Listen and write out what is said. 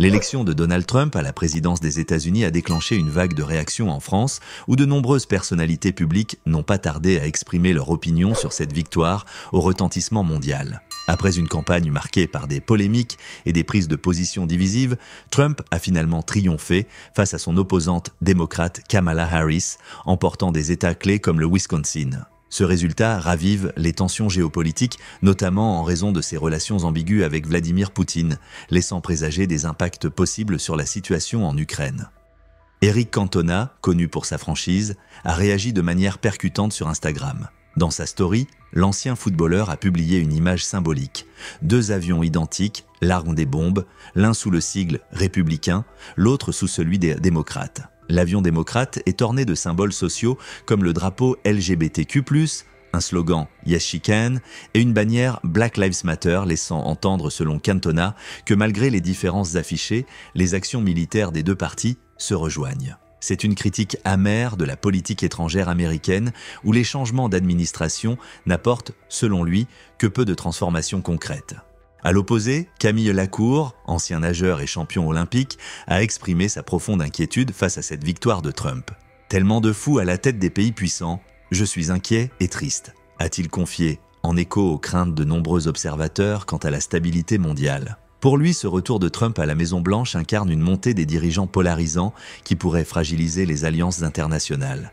L'élection de Donald Trump à la présidence des États-Unis a déclenché une vague de réactions en France, où de nombreuses personnalités publiques n'ont pas tardé à exprimer leur opinion sur cette victoire au retentissement mondial. Après une campagne marquée par des polémiques et des prises de position divisives, Trump a finalement triomphé face à son opposante démocrate Kamala Harris, emportant des États clés comme le Wisconsin. Ce résultat ravive les tensions géopolitiques, notamment en raison de ses relations ambiguës avec Vladimir Poutine, laissant présager des impacts possibles sur la situation en Ukraine. Eric Cantona, connu pour sa franchise, a réagi de manière percutante sur Instagram. Dans sa story, l'ancien footballeur a publié une image symbolique. Deux avions identiques, l'arme des bombes, l'un sous le sigle républicain, l'autre sous celui des démocrates. L'avion démocrate est orné de symboles sociaux comme le drapeau LGBTQ+, un slogan Yes Can et une bannière Black Lives Matter laissant entendre selon Cantona que malgré les différences affichées, les actions militaires des deux partis se rejoignent. C'est une critique amère de la politique étrangère américaine où les changements d'administration n'apportent, selon lui, que peu de transformations concrètes. À l'opposé, Camille Lacour, ancien nageur et champion olympique, a exprimé sa profonde inquiétude face à cette victoire de Trump. Tellement de fous à la tête des pays puissants, je suis inquiet et triste, a-t-il confié, en écho aux craintes de nombreux observateurs quant à la stabilité mondiale. Pour lui, ce retour de Trump à la Maison-Blanche incarne une montée des dirigeants polarisants qui pourraient fragiliser les alliances internationales.